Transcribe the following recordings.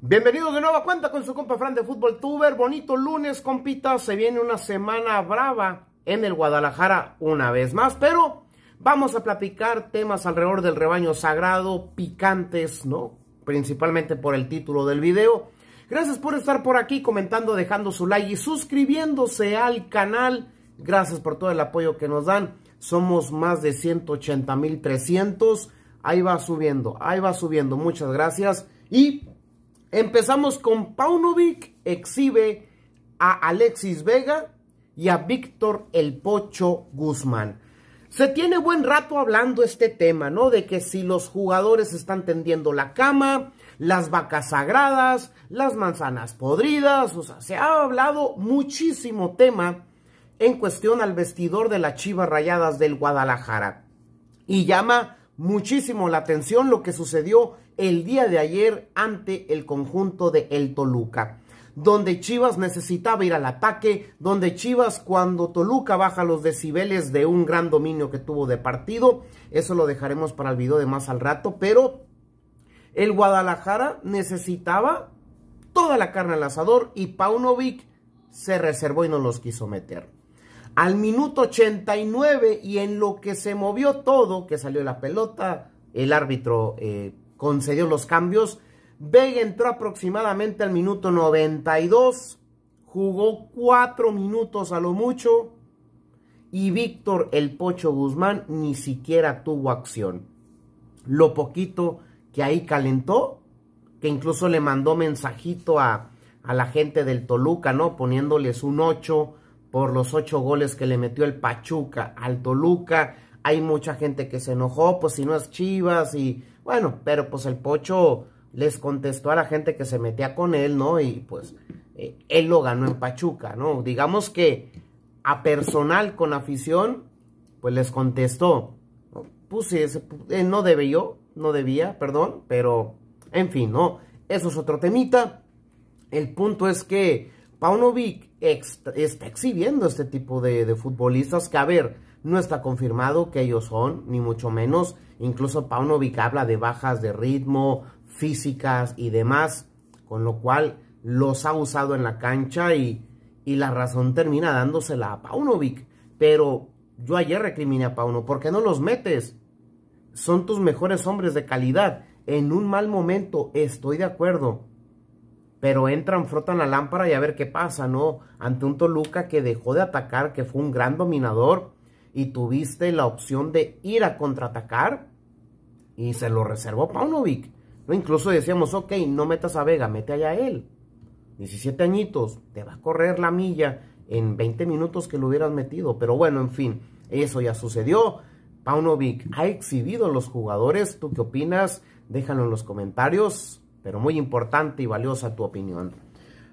Bienvenidos de a cuenta con su compa Fran de Fútbol Tuber. Bonito lunes, compita. Se viene una semana brava en el Guadalajara una vez más, pero vamos a platicar temas alrededor del rebaño sagrado, picantes, ¿no? Principalmente por el título del video. Gracias por estar por aquí comentando, dejando su like y suscribiéndose al canal. Gracias por todo el apoyo que nos dan. Somos más de 180 mil 300. Ahí va subiendo, ahí va subiendo. Muchas gracias. Y Empezamos con Paunovic, exhibe a Alexis Vega y a Víctor El Pocho Guzmán. Se tiene buen rato hablando este tema, ¿no? De que si los jugadores están tendiendo la cama, las vacas sagradas, las manzanas podridas, o sea, se ha hablado muchísimo tema en cuestión al vestidor de las Chivas Rayadas del Guadalajara. Y llama muchísimo la atención lo que sucedió el día de ayer ante el conjunto de El Toluca donde Chivas necesitaba ir al ataque, donde Chivas cuando Toluca baja los decibeles de un gran dominio que tuvo de partido, eso lo dejaremos para el video de más al rato, pero el Guadalajara necesitaba toda la carne al asador y Paunovic se reservó y no los quiso meter. Al minuto 89 y en lo que se movió todo, que salió la pelota, el árbitro eh, concedió los cambios. Vega entró aproximadamente al minuto 92, jugó cuatro minutos a lo mucho y Víctor el Pocho Guzmán ni siquiera tuvo acción. Lo poquito que ahí calentó, que incluso le mandó mensajito a, a la gente del Toluca, ¿no? Poniéndoles un 8 por los ocho goles que le metió el Pachuca al Toluca hay mucha gente que se enojó, pues si no es Chivas y bueno, pero pues el Pocho les contestó a la gente que se metía con él, ¿no? Y pues eh, él lo ganó en Pachuca, ¿no? Digamos que a personal con afición, pues les contestó. puse ese, eh, no no debía, perdón, pero en fin, ¿no? Eso es otro temita. El punto es que Paunovic está exhibiendo este tipo de, de futbolistas que, a ver, no está confirmado que ellos son, ni mucho menos. Incluso Paunovic habla de bajas de ritmo, físicas y demás, con lo cual los ha usado en la cancha y, y la razón termina dándosela a Paunovic. Pero yo ayer recriminé a Pauno, ¿por qué no los metes? Son tus mejores hombres de calidad. En un mal momento, estoy de acuerdo. Pero entran, frotan la lámpara y a ver qué pasa, ¿no? Ante un Toluca que dejó de atacar, que fue un gran dominador y tuviste la opción de ir a contraatacar y se lo reservó Paunovic. ¿No? Incluso decíamos, ok, no metas a Vega, mete allá a él. 17 añitos, te va a correr la milla en 20 minutos que lo hubieras metido. Pero bueno, en fin, eso ya sucedió. Paunovic ha exhibido a los jugadores. ¿Tú qué opinas? Déjalo en los comentarios. Pero muy importante y valiosa tu opinión.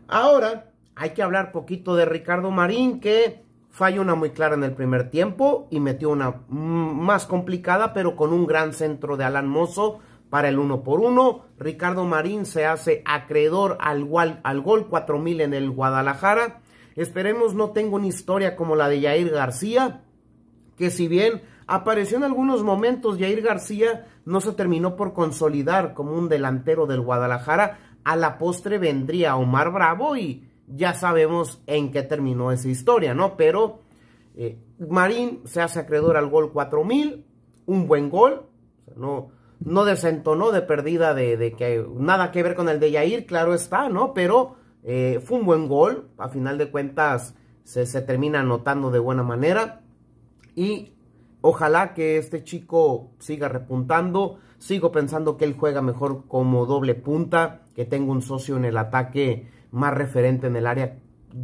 Ahora hay que hablar poquito de Ricardo Marín que falló una muy clara en el primer tiempo y metió una más complicada, pero con un gran centro de Alan Mozo para el uno por uno. Ricardo Marín se hace acreedor al, al gol 4000 en el Guadalajara. Esperemos no tenga una historia como la de Yair García, que si bien apareció en algunos momentos, Yair García no se terminó por consolidar como un delantero del Guadalajara. A la postre vendría Omar Bravo y ya sabemos en qué terminó esa historia, ¿no? Pero eh, Marín se hace acreedor al gol 4000, un buen gol, no, no desentonó de pérdida de, que nada que ver con el de Yair, claro está, ¿no? Pero eh, fue un buen gol, a final de cuentas se, se termina anotando de buena manera y ojalá que este chico siga repuntando. Sigo pensando que él juega mejor como doble punta, que tenga un socio en el ataque más referente en el área.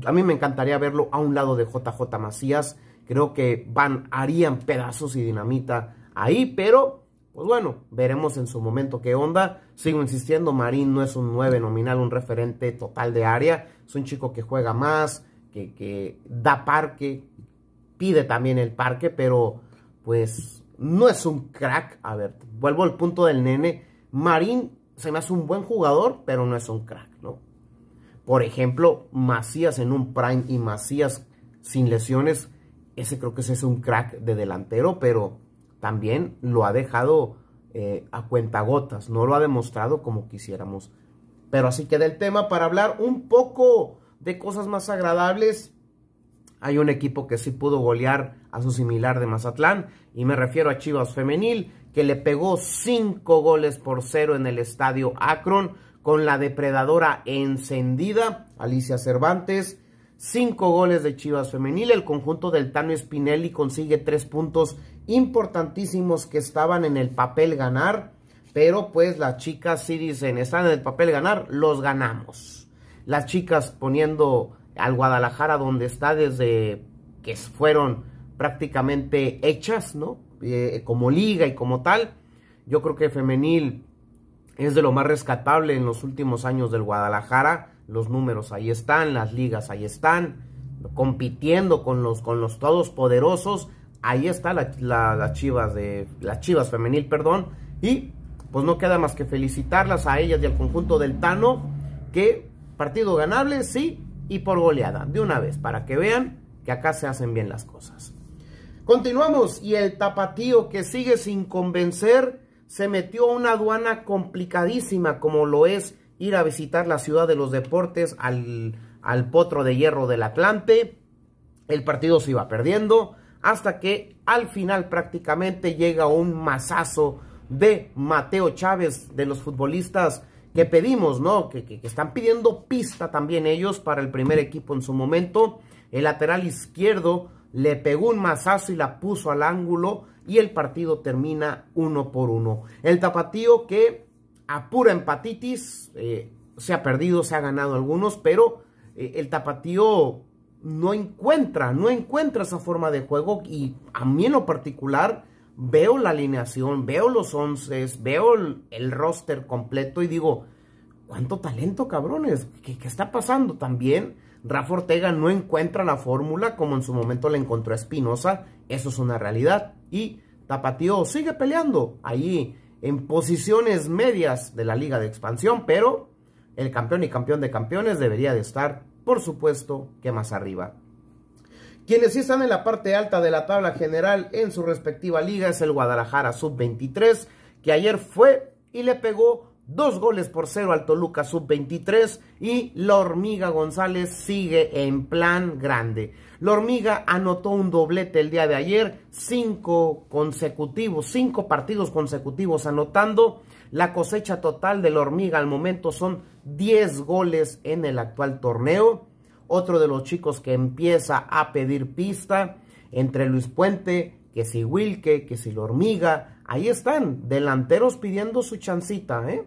A mí me encantaría verlo a un lado de JJ Macías. Creo que van, harían pedazos y dinamita ahí, pero pues bueno, veremos en su momento qué onda. Sigo insistiendo, Marín no es un 9 nominal, un referente total de área. Es un chico que juega más, que, que da parque, pide también el parque, pero pues no es un crack. A ver, vuelvo al punto del nene. Marín se me hace un buen jugador, pero no es un crack, ¿no? Por ejemplo, Macías en un prime y Macías sin lesiones, ese creo que es un crack de delantero, pero también lo ha dejado eh, a cuentagotas, no lo ha demostrado como quisiéramos. Pero así queda el tema para hablar un poco de cosas más agradables. Hay un equipo que sí pudo golear a su similar de Mazatlán, y me refiero a Chivas Femenil, que le pegó cinco goles por cero en el estadio Akron con la depredadora encendida, Alicia Cervantes. Cinco goles de Chivas Femenil. El conjunto del Tano Spinelli consigue tres puntos importantísimos que estaban en el papel ganar. Pero pues las chicas sí dicen, están en el papel ganar, los ganamos. Las chicas poniendo al Guadalajara donde está desde que fueron prácticamente hechas, ¿no? Eh, como liga y como tal. Yo creo que femenil es de lo más rescatable en los últimos años del Guadalajara. Los números ahí están, las ligas ahí están, compitiendo con los, con los todos poderosos. Ahí está la, Chivas de las Chivas femenil, perdón, y pues no queda más que felicitarlas a ellas y al conjunto del Tano que partido ganable, sí, y por goleada, de una vez, para que vean que acá se hacen bien las cosas. Continuamos y el tapatío que sigue sin convencer se metió a una aduana complicadísima como lo es ir a visitar la ciudad de los deportes al, al potro de hierro del Atlante. El partido se iba perdiendo hasta que al final prácticamente llega un masazo de Mateo Chávez, de los futbolistas que pedimos, ¿no? Que, que, están pidiendo pista también ellos para el primer equipo en su momento. El lateral izquierdo le pegó un mazazo y la puso al ángulo y el partido termina uno por uno. El tapatío que a pura empatitis eh, se ha perdido, se ha ganado algunos, pero eh, el tapatío no encuentra, no encuentra esa forma de juego y a mí en lo particular veo la alineación, veo los once, veo el, roster completo y digo, ¿cuánto talento cabrones? ¿Qué, qué está pasando también? Rafa Ortega no encuentra la fórmula como en su momento la encontró Espinosa, eso es una realidad. Y Tapatío sigue peleando ahí en posiciones medias de la liga de expansión, pero el campeón y campeón de campeones debería de estar, por supuesto, que más arriba. Quienes sí están en la parte alta de la tabla general en su respectiva liga es el Guadalajara Sub-23, que ayer fue y le pegó Dos goles por cero al Toluca sub-23 y la hormiga González sigue en plan grande. La hormiga anotó un doblete el día de ayer, cinco consecutivos, cinco partidos consecutivos anotando. La cosecha total de la hormiga al momento son diez goles en el actual torneo. Otro de los chicos que empieza a pedir pista entre Luis Puente, que si Wilke, que si la hormiga, ahí están, delanteros pidiendo su chancita, ¿eh?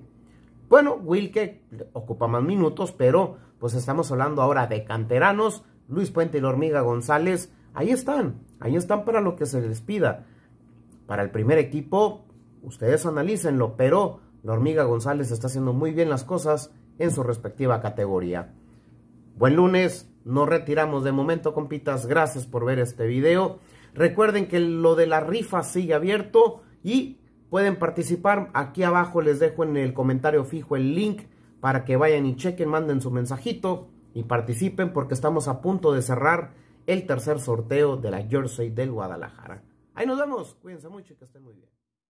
Bueno, Wilke ocupa más minutos, pero pues estamos hablando ahora de canteranos, Luis Puente y la hormiga González, ahí están, ahí están para lo que se les pida. Para el primer equipo, ustedes analícenlo, pero la hormiga González está haciendo muy bien las cosas en su respectiva categoría. Buen lunes, nos retiramos de momento, compitas, gracias por ver este video. Recuerden que lo de la rifa sigue abierto y Pueden participar. Aquí abajo les dejo en el comentario fijo el link para que vayan y chequen, manden su mensajito y participen porque estamos a punto de cerrar el tercer sorteo de la Jersey del Guadalajara. Ahí nos vemos. Cuídense mucho y que estén muy bien.